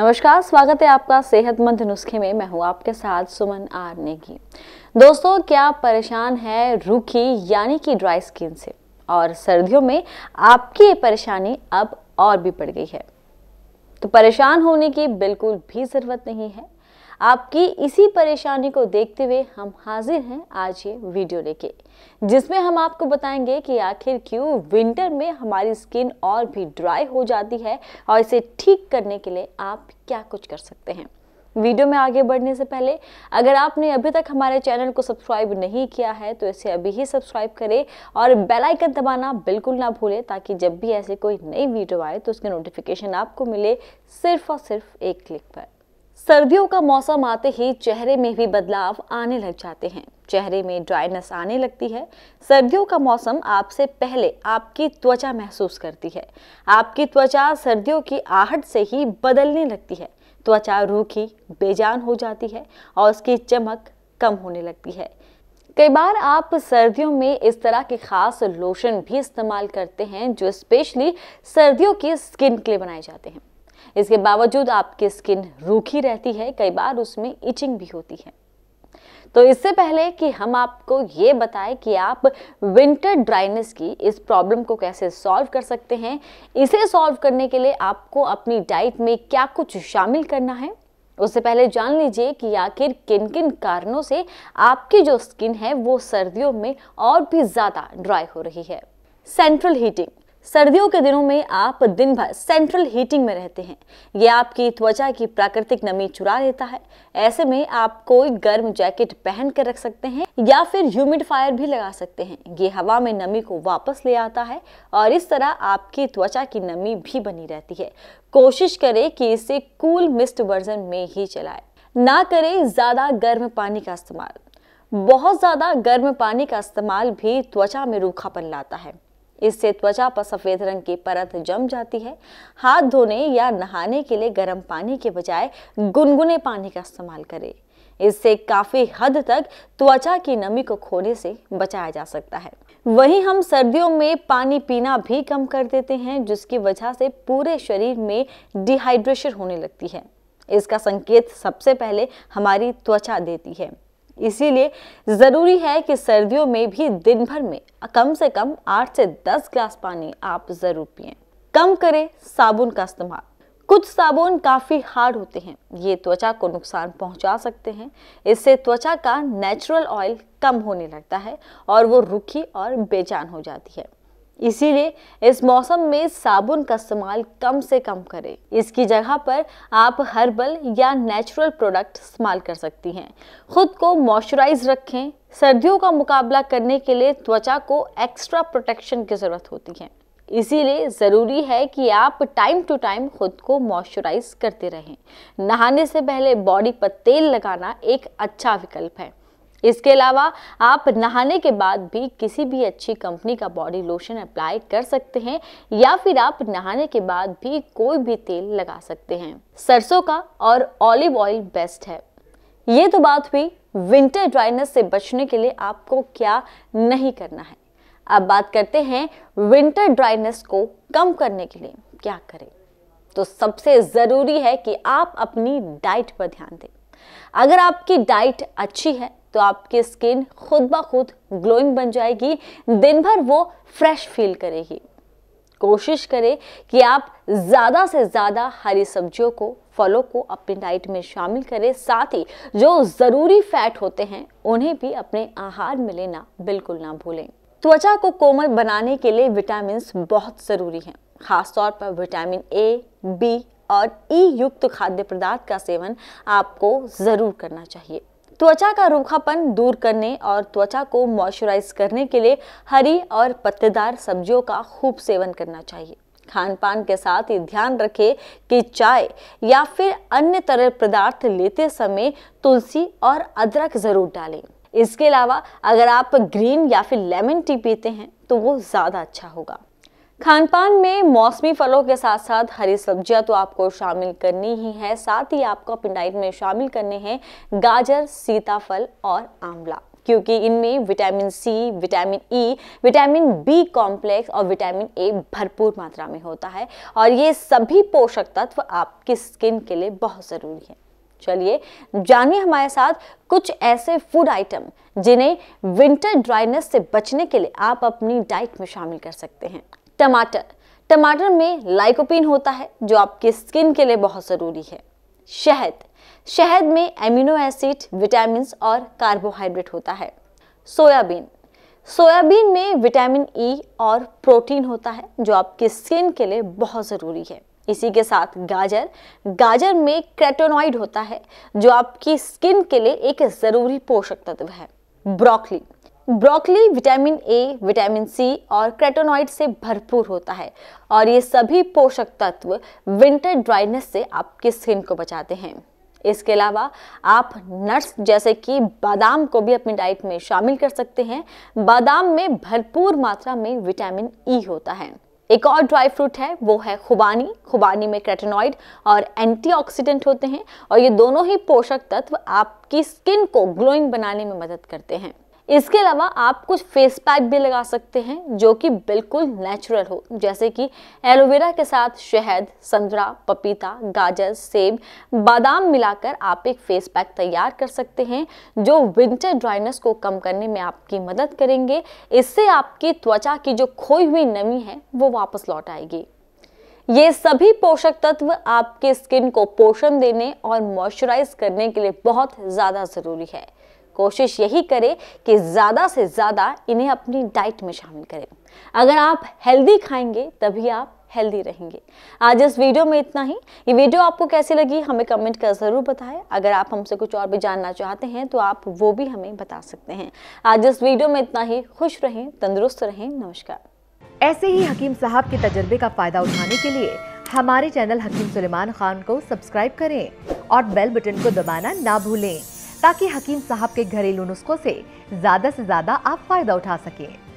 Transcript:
नमस्कार स्वागत है आपका सेहतमंद नुस्खे में मैं हूँ आपके साथ सुमन आर नेगी दोस्तों क्या परेशान है रूखी यानी कि ड्राई स्किन से और सर्दियों में आपकी ये परेशानी अब और भी बढ़ गई है तो परेशान होने की बिल्कुल भी ज़रूरत नहीं है आपकी इसी परेशानी को देखते हुए हम हाजिर हैं आज ये वीडियो लेके जिसमें हम आपको बताएंगे कि आखिर क्यों विंटर में हमारी स्किन और भी ड्राई हो जाती है और इसे ठीक करने के लिए आप क्या कुछ कर सकते हैं वीडियो में आगे बढ़ने से पहले अगर आपने अभी तक हमारे चैनल को सब्सक्राइब नहीं किया है तो इसे अभी ही सब्सक्राइब करें और बेल आइकन दबाना बिल्कुल ना भूलें ताकि जब भी ऐसे कोई नई वीडियो आए तो उसके नोटिफिकेशन आपको मिले सिर्फ और सिर्फ एक क्लिक पर सर्दियों का मौसम आते ही चेहरे में भी बदलाव आने लग जाते हैं चेहरे में ड्राइनेस आने लगती है सर्दियों का मौसम आपसे पहले आपकी त्वचा महसूस करती है आपकी त्वचा सर्दियों की आहट से ही बदलने लगती है त्वचा रूखी बेजान हो जाती है और उसकी चमक कम होने लगती है कई बार आप सर्दियों में इस तरह के खास लोशन भी इस्तेमाल करते हैं जो स्पेशली सर्दियों की स्किन के लिए बनाए जाते हैं इसके बावजूद आपकी स्किन रूखी रहती है कई बार उसमें इचिंग भी होती है तो इससे पहले कि हम आपको ये बताएं कि आप विंटर ड्राइनेस की इस प्रॉब्लम को कैसे सॉल्व कर सकते हैं इसे सॉल्व करने के लिए आपको अपनी डाइट में क्या कुछ शामिल करना है उससे पहले जान लीजिए कि आखिर किन किन कारणों से आपकी जो स्किन है वो सर्दियों में और भी ज़्यादा ड्राई हो रही है सेंट्रल हीटिंग सर्दियों के दिनों में आप दिन भर सेंट्रल हीटिंग में रहते हैं ये आपकी त्वचा की प्राकृतिक नमी चुरा लेता है ऐसे में आप कोई गर्म जैकेट पहन कर रख सकते हैं या फिर ह्यूमिडिफायर भी लगा सकते हैं ये हवा में नमी को वापस ले आता है और इस तरह आपकी त्वचा की नमी भी बनी रहती है कोशिश करें कि इसे कूल मिस्ट वर्जन में ही चलाए ना करें ज़्यादा गर्म पानी का इस्तेमाल बहुत ज़्यादा गर्म पानी का इस्तेमाल भी त्वचा में रूखापन लाता है इससे त्वचा पर सफ़ेद रंग की परत जम जाती है हाथ धोने या नहाने के लिए गर्म पानी के बजाय गुनगुने पानी का इस्तेमाल करें इससे काफ़ी हद तक त्वचा की नमी को खोने से बचाया जा सकता है वहीं हम सर्दियों में पानी पीना भी कम कर देते हैं जिसकी वजह से पूरे शरीर में डिहाइड्रेशन होने लगती है इसका संकेत सबसे पहले हमारी त्वचा देती है इसीलिए ज़रूरी है कि सर्दियों में भी दिन भर में कम से कम आठ से दस ग्लास पानी आप ज़रूर पिए कम करें साबुन का इस्तेमाल कुछ साबुन काफ़ी हार्ड होते हैं ये त्वचा को नुकसान पहुंचा सकते हैं इससे त्वचा का नेचुरल ऑयल कम होने लगता है और वो रुखी और बेजान हो जाती है इसीलिए इस मौसम में साबुन का इस्तेमाल कम से कम करें इसकी जगह पर आप हर्बल या नेचुरल प्रोडक्ट इस्तेमाल कर सकती हैं खुद को मॉइस्चराइज रखें सर्दियों का मुकाबला करने के लिए त्वचा को एक्स्ट्रा प्रोटेक्शन की ज़रूरत होती है इसीलिए ज़रूरी है कि आप टाइम टू टाइम खुद को मॉइस्चराइज करते रहें नहाने से पहले बॉडी पर तेल लगाना एक अच्छा विकल्प है इसके अलावा आप नहाने के बाद भी किसी भी अच्छी कंपनी का बॉडी लोशन अप्लाई कर सकते हैं या फिर आप नहाने के बाद भी कोई भी तेल लगा सकते हैं सरसों का और ऑलिव ऑयल बेस्ट है ये तो बात हुई विंटर ड्राइनेस से बचने के लिए आपको क्या नहीं करना है अब बात करते हैं विंटर ड्राइनेस को कम करने के लिए क्या करें तो सबसे ज़रूरी है कि आप अपनी डाइट पर ध्यान दें अगर आपकी डाइट अच्छी है तो आपकी स्किन खुद ब खुद ग्लोइंग बन जाएगी दिन भर वो फ्रेश फील करेगी कोशिश करें कि आप ज़्यादा से ज़्यादा हरी सब्जियों को फलों को अपनी डाइट में शामिल करें साथ ही जो ज़रूरी फैट होते हैं उन्हें भी अपने आहार में लेना बिल्कुल ना भूलें त्वचा को कोमल बनाने के लिए विटामिन बहुत ज़रूरी हैं खासतौर पर विटामिन ए बी और ई e युक्त खाद्य पदार्थ का सेवन आपको ज़रूर करना चाहिए त्वचा का रूखापन दूर करने और त्वचा को मॉइस्चराइज करने के लिए हरी और पत्तेदार सब्जियों का खूब सेवन करना चाहिए खान पान के साथ ही ध्यान रखें कि चाय या फिर अन्य तरल पदार्थ लेते समय तुलसी और अदरक ज़रूर डालें इसके अलावा अगर आप ग्रीन या फिर लेमन टी पीते हैं तो वो ज़्यादा अच्छा होगा खान पान में मौसमी फलों के साथ साथ हरी सब्जियां तो आपको शामिल करनी ही है साथ ही आपको अपनी डाइट में शामिल करने हैं गाजर सीताफल और आंवला क्योंकि इनमें vitamin C vitamin E vitamin B complex और विटामिन ए भरपूर मात्रा में होता है और ये सभी पोषक तत्व आपकी स्किन के लिए बहुत ज़रूरी है चलिए जानिए हमारे साथ कुछ ऐसे फूड आइटम जिन्हें विंटर ड्राइनेस से बचने के लिए आप अपनी डाइट में शामिल कर सकते हैं टमाटर टमाटर में लाइकोपिन होता है जो आपके स्किन के लिए बहुत ज़रूरी है शहद शहद में एमिनो एसिड विटामिन और कार्बोहाइड्रेट होता है सोयाबीन सोयाबीन में विटामिन ई e और प्रोटीन होता है जो आपकी स्किन के लिए बहुत ज़रूरी है इसी के साथ गाजर गाजर में क्रेटोनॉइड होता है जो आपकी स्किन के लिए एक ज़रूरी पोषक तत्व है broccoli broccoli vitamin A vitamin C और क्रेटोनॉइड से भरपूर होता है और ये सभी पोषक तत्व विंटर ड्राइनेस से आपकी स्किन को बचाते हैं इसके अलावा आप नट्स जैसे कि बादाम को भी अपनी डाइट में शामिल कर सकते हैं बादाम में भरपूर मात्रा में विटामिन ई e होता है एक और ड्राई फ्रूट है वो है खुबानी खुबानी में क्रेटेनॉइड और एंटीऑक्सीडेंट होते हैं और ये दोनों ही पोषक तत्व आपकी स्किन को ग्लोइंग बनाने में मदद करते हैं इसके अलावा आप कुछ फेस पैक भी लगा सकते हैं जो कि बिल्कुल नेचुरल हो जैसे कि एलोवेरा के साथ शहद संतरा पपीता गाजर सेब बादाम मिलाकर आप एक फेस पैक तैयार कर सकते हैं जो विंटर ड्राइनेस को कम करने में आपकी मदद करेंगे इससे आपकी त्वचा की जो खोई हुई नमी है वो वापस लौट आएगी ये सभी पोषक तत्व आपके स्किन को पोषण देने और मॉइस्चराइज करने के लिए बहुत ज़्यादा ज़रूरी है कोशिश यही करें कि ज़्यादा से ज़्यादा इन्हें अपनी डाइट में शामिल करें अगर आप हेल्दी खाएंगे तभी आप हेल्दी रहेंगे आज इस वीडियो में इतना ही ये वीडियो आपको कैसी लगी हमें कमेंट कर ज़रूर बताएं अगर आप हमसे कुछ और भी जानना चाहते हैं तो आप वो भी हमें बता सकते हैं आज इस वीडियो में इतना ही खुश रहें तंदुरुस्त रहें नमस्कार ऐसे ही हकीम साहब के तजर्बे का फ़ायदा उठाने के लिए हमारे चैनल हकीम सुलेमान खान को सब्सक्राइब करें और बेल बटन को दबाना ना भूलें ताकि हकीम साहब के घरेलू नुस्खों से ज़्यादा से ज़्यादा आप फ़ायदा उठा सकें